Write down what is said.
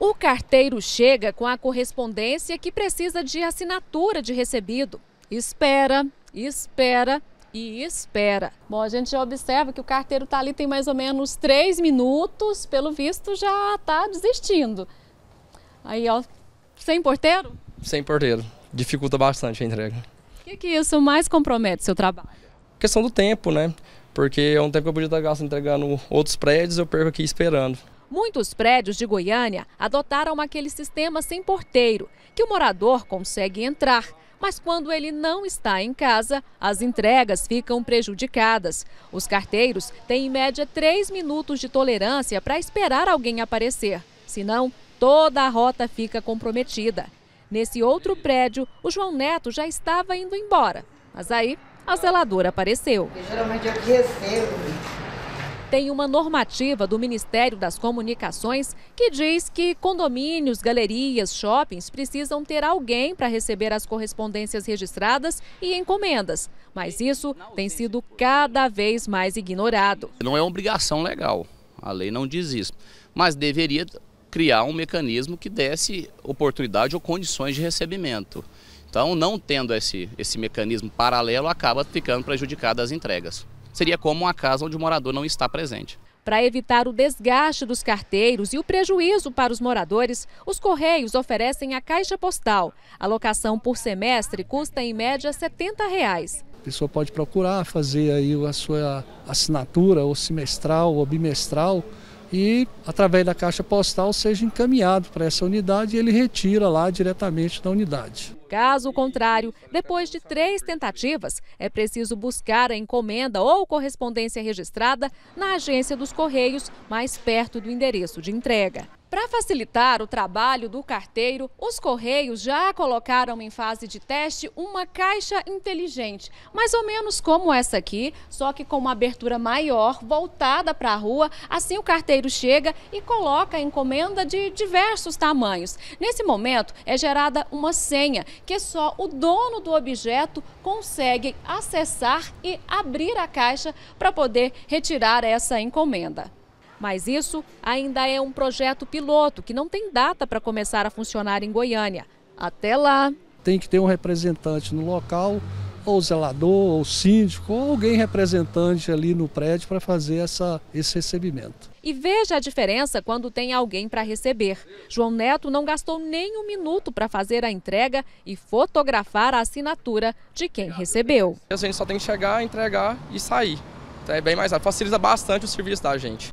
O carteiro chega com a correspondência que precisa de assinatura de recebido. Espera, espera e espera. Bom, a gente já observa que o carteiro está ali tem mais ou menos três minutos, pelo visto já está desistindo. Aí, ó, sem porteiro? Sem porteiro. Dificulta bastante a entrega. O que, que isso mais compromete seu trabalho? questão do tempo, né? Porque é um tempo que eu podia estar gastando entregando outros prédios, eu perco aqui esperando. Muitos prédios de Goiânia adotaram aquele sistema sem porteiro, que o morador consegue entrar, mas quando ele não está em casa, as entregas ficam prejudicadas. Os carteiros têm em média três minutos de tolerância para esperar alguém aparecer, senão toda a rota fica comprometida. Nesse outro prédio, o João Neto já estava indo embora, mas aí a zeladora apareceu. geralmente eu que recebo, é tem uma normativa do Ministério das Comunicações que diz que condomínios, galerias, shoppings precisam ter alguém para receber as correspondências registradas e encomendas. Mas isso tem sido cada vez mais ignorado. Não é obrigação legal, a lei não diz isso. Mas deveria criar um mecanismo que desse oportunidade ou condições de recebimento. Então, não tendo esse, esse mecanismo paralelo, acaba ficando prejudicado as entregas seria como uma casa onde o morador não está presente. Para evitar o desgaste dos carteiros e o prejuízo para os moradores, os Correios oferecem a caixa postal. A locação por semestre custa em média R$ 70. Reais. A pessoa pode procurar fazer aí a sua assinatura, ou semestral, ou bimestral, e através da caixa postal seja encaminhado para essa unidade e ele retira lá diretamente da unidade. Caso contrário, depois de três tentativas, é preciso buscar a encomenda ou correspondência registrada na agência dos Correios, mais perto do endereço de entrega. Para facilitar o trabalho do carteiro, os Correios já colocaram em fase de teste uma caixa inteligente, mais ou menos como essa aqui, só que com uma abertura maior, voltada para a rua. Assim o carteiro chega e coloca a encomenda de diversos tamanhos. Nesse momento é gerada uma senha que só o dono do objeto consegue acessar e abrir a caixa para poder retirar essa encomenda. Mas isso ainda é um projeto piloto que não tem data para começar a funcionar em Goiânia. Até lá. Tem que ter um representante no local ou zelador, ou síndico, ou alguém representante ali no prédio para fazer essa, esse recebimento. E veja a diferença quando tem alguém para receber. João Neto não gastou nem um minuto para fazer a entrega e fotografar a assinatura de quem recebeu. A gente só tem que chegar, entregar e sair. Então é bem mais rápido, facilita bastante o serviço da gente.